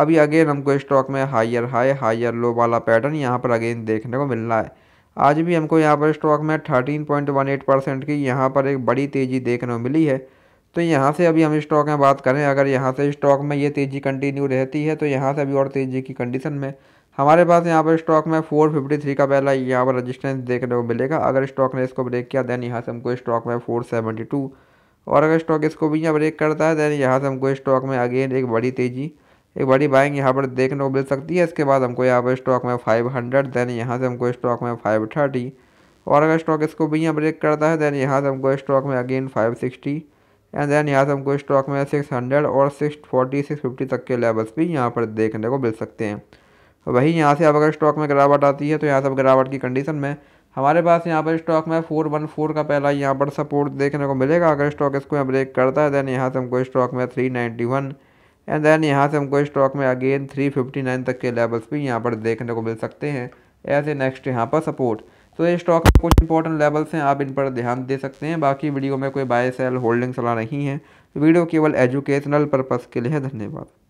अभी अगेन हमको स्टॉक में हायर हाई हायर लो वाला पैटर्न यहाँ पर अगेन देखने को मिल रहा है आज भी हमको यहाँ पर स्टॉक में thirteen point one eight percent की यहाँ पर एक बड़ी तेज़ी देखने को मिली है तो यहाँ से अभी हम स्टॉक में बात करें अगर यहाँ से स्टॉक में ये तेज़ी कंटिन्यू रहती है तो यहाँ से अभी और तेज़ी की कंडीशन में हमारे पास यहाँ पर स्टॉक में फोर फिफ्टी थ्री का पहला यहाँ पर रजिस्टेंस देखने को मिलेगा अगर स्टॉक ने इसको ब्रेक किया दैन यहाँ से हमको स्टॉक में फोर सेवेंटी टू और अगर स्टॉक इसको भी यहाँ ब्रेक करता है देन यहाँ से हमको स्टॉक में अगेन एक बड़ी तेज़ी एक बड़ी बाइंग यहाँ पर देखने को मिल सकती है इसके बाद हमको यहाँ पर स्टॉक में फाइव हंड्रेड देन यहाँ से हमको स्टॉक में फाइव थर्टी और अगर स्टॉक इसको भी यहाँ ब्रेक करता है देन यहाँ से हमको स्टॉक में again five sixty and then यहाँ से हमको स्टॉक में सिक्स हंड्रेड और सिक्स फोर्टी सिक्स फिफ्टी तक के लेवल्स भी यहाँ पर देखने को मिल सकते हैं वहीं यहाँ से अब अगर स्टॉक में गिरावट आती है तो यहाँ से अब गिरावट की कंडीशन में हमारे पास यहाँ पर स्टॉक में फोर वन फोर का पहला यहाँ पर सपोर्ट देखने को मिलेगा अगर स्टॉक इसको यहाँ ब्रेक करता है देन यहाँ से हमको स्टॉक में three ninety one and then यहाँ से हमको स्टॉक में अगेन 359 तक के लेवल्स भी यहाँ पर देखने को मिल सकते हैं एज ए नेक्स्ट यहाँ पर सपोर्ट तो ये स्टॉक में कुछ इंपॉर्टेंट लेवल्स हैं आप इन पर ध्यान दे सकते हैं बाकी वीडियो में कोई बाय सेल होल्डिंग सलाह नहीं है वीडियो केवल एजुकेशनल पर्पज़ के लिए है धन्यवाद